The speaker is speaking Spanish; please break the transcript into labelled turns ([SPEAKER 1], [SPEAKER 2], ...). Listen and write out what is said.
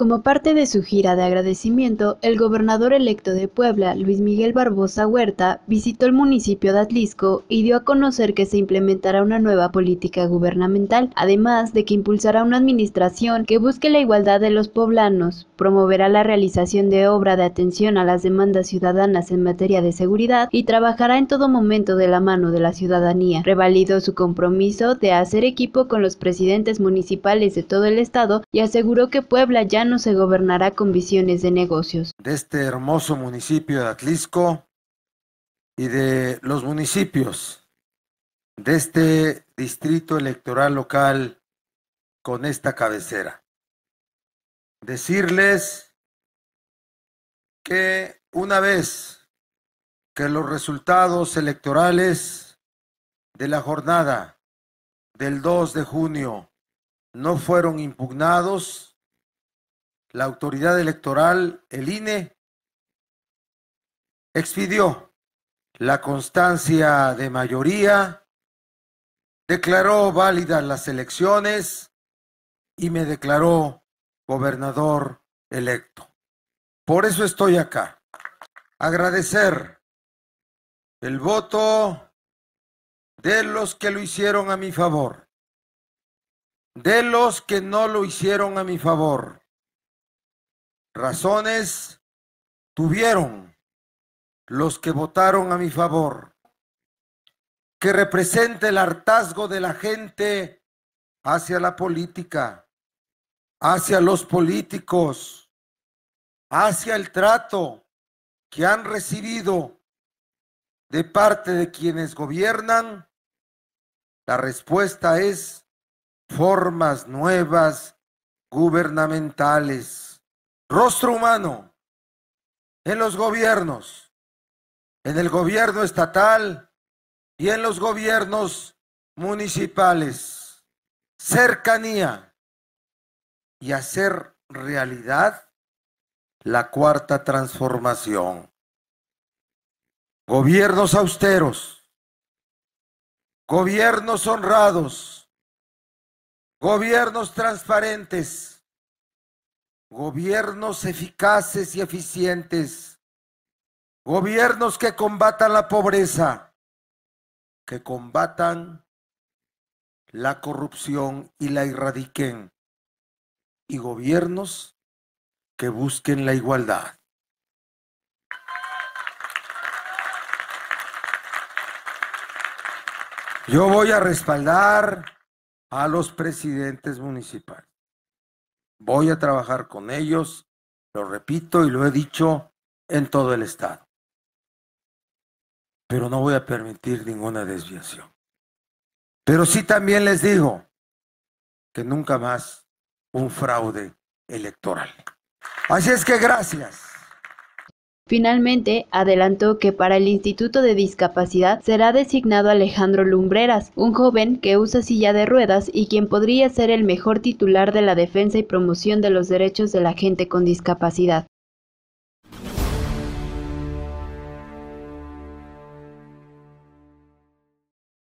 [SPEAKER 1] Como parte de su gira de agradecimiento, el gobernador electo de Puebla, Luis Miguel Barbosa Huerta, visitó el municipio de Atlisco y dio a conocer que se implementará una nueva política gubernamental, además de que impulsará una administración que busque la igualdad de los poblanos, promoverá la realización de obra de atención a las demandas ciudadanas en materia de seguridad y trabajará en todo momento de la mano de la ciudadanía. Revalidó su compromiso de hacer equipo con los presidentes municipales de todo el estado y aseguró que Puebla ya se gobernará con visiones de negocios.
[SPEAKER 2] De este hermoso municipio de Atlisco y de los municipios de este distrito electoral local con esta cabecera. Decirles que una vez que los resultados electorales de la jornada del 2 de junio no fueron impugnados, la autoridad electoral, el INE, expidió la constancia de mayoría, declaró válidas las elecciones y me declaró gobernador electo. Por eso estoy acá. Agradecer el voto de los que lo hicieron a mi favor, de los que no lo hicieron a mi favor, razones tuvieron los que votaron a mi favor, que representa el hartazgo de la gente hacia la política, hacia los políticos, hacia el trato que han recibido de parte de quienes gobiernan, la respuesta es formas nuevas gubernamentales rostro humano en los gobiernos, en el gobierno estatal y en los gobiernos municipales. Cercanía y hacer realidad la cuarta transformación. Gobiernos austeros, gobiernos honrados, gobiernos transparentes gobiernos eficaces y eficientes, gobiernos que combatan la pobreza, que combatan la corrupción y la erradiquen, y gobiernos que busquen la igualdad. Yo voy a respaldar a los presidentes municipales. Voy a trabajar con ellos, lo repito y lo he dicho en todo el estado. Pero no voy a permitir ninguna desviación. Pero sí también les digo que nunca más un fraude electoral. Así es que gracias.
[SPEAKER 1] Finalmente, adelantó que para el Instituto de Discapacidad será designado Alejandro Lumbreras, un joven que usa silla de ruedas y quien podría ser el mejor titular de la defensa y promoción de los derechos de la gente con discapacidad.